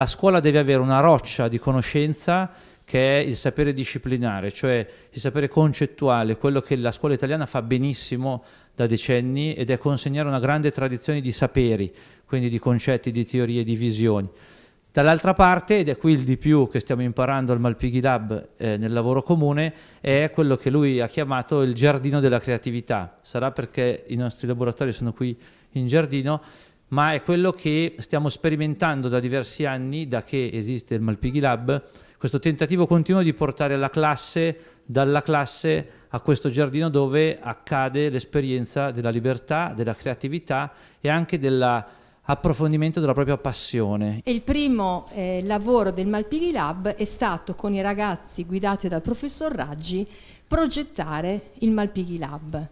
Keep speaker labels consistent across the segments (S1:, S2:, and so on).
S1: la scuola deve avere una roccia di conoscenza che è il sapere disciplinare, cioè il sapere concettuale, quello che la scuola italiana fa benissimo da decenni ed è consegnare una grande tradizione di saperi, quindi di concetti, di teorie, di visioni. Dall'altra parte, ed è qui il di più che stiamo imparando al Malpighi Lab eh, nel lavoro comune, è quello che lui ha chiamato il giardino della creatività. Sarà perché i nostri laboratori sono qui in giardino, ma è quello che stiamo sperimentando da diversi anni, da che esiste il Malpighi Lab, questo tentativo continuo di portare la classe dalla classe a questo giardino dove accade l'esperienza della libertà, della creatività e anche dell'approfondimento della propria passione.
S2: Il primo eh, lavoro del Malpighi Lab è stato con i ragazzi guidati dal professor Raggi progettare il Malpighi Lab.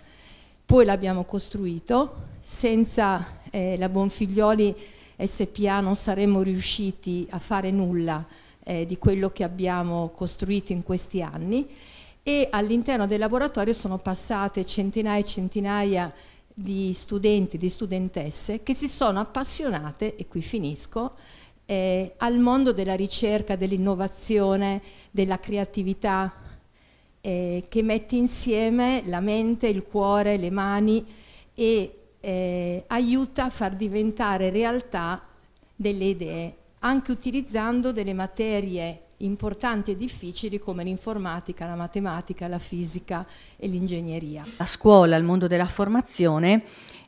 S2: Poi l'abbiamo costruito senza eh, la Bonfiglioli SPA non saremmo riusciti a fare nulla eh, di quello che abbiamo costruito in questi anni e all'interno del laboratorio sono passate centinaia e centinaia di studenti, di studentesse che si sono appassionate, e qui finisco, eh, al mondo della ricerca, dell'innovazione, della creatività, eh, che mette insieme la mente, il cuore, le mani e eh, eh, aiuta a far diventare realtà delle idee, anche utilizzando delle materie importanti e difficili come l'informatica, la matematica,
S3: la fisica e l'ingegneria. La scuola, il mondo della formazione,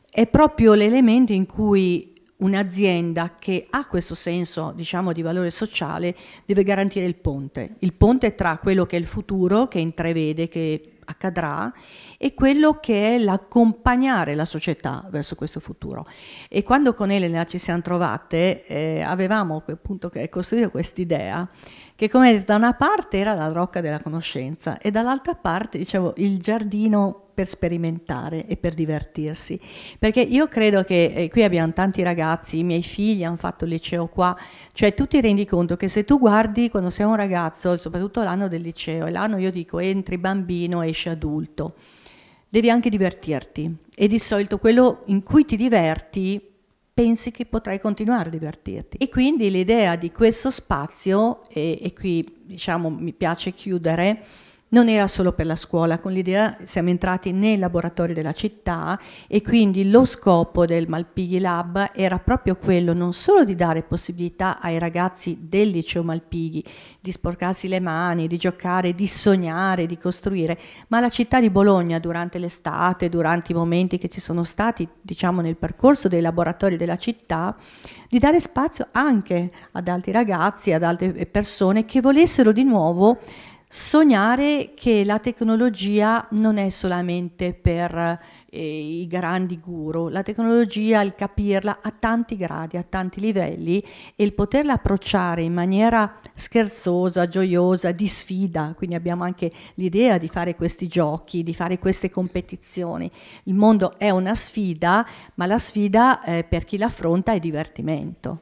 S3: è proprio l'elemento in cui un'azienda che ha questo senso diciamo di valore sociale deve garantire il ponte, il ponte tra quello che è il futuro che intrevede, che accadrà e quello che è l'accompagnare la società verso questo futuro. E quando con Elena ci siamo trovate eh, avevamo appunto costruito quest'idea che come da una parte era la rocca della conoscenza e dall'altra parte, dicevo, il giardino per sperimentare e per divertirsi. Perché io credo che eh, qui abbiamo tanti ragazzi, i miei figli hanno fatto il liceo qua, cioè tu ti rendi conto che se tu guardi quando sei un ragazzo, soprattutto l'anno del liceo, e l'anno io dico entri bambino, esci adulto, devi anche divertirti e di solito quello in cui ti diverti pensi che potrai continuare a divertirti. E quindi l'idea di questo spazio, e, e qui diciamo mi piace chiudere, non era solo per la scuola, con l'idea siamo entrati nei laboratori della città e quindi lo scopo del Malpighi Lab era proprio quello non solo di dare possibilità ai ragazzi del liceo Malpighi di sporcarsi le mani, di giocare, di sognare, di costruire, ma la città di Bologna durante l'estate, durante i momenti che ci sono stati, diciamo nel percorso dei laboratori della città, di dare spazio anche ad altri ragazzi, ad altre persone che volessero di nuovo sognare che la tecnologia non è solamente per eh, i grandi guru, la tecnologia, il capirla a tanti gradi, a tanti livelli e il poterla approcciare in maniera scherzosa, gioiosa, di sfida, quindi abbiamo anche l'idea di fare questi giochi, di fare queste competizioni. Il mondo è una sfida, ma la sfida eh, per chi l'affronta è divertimento.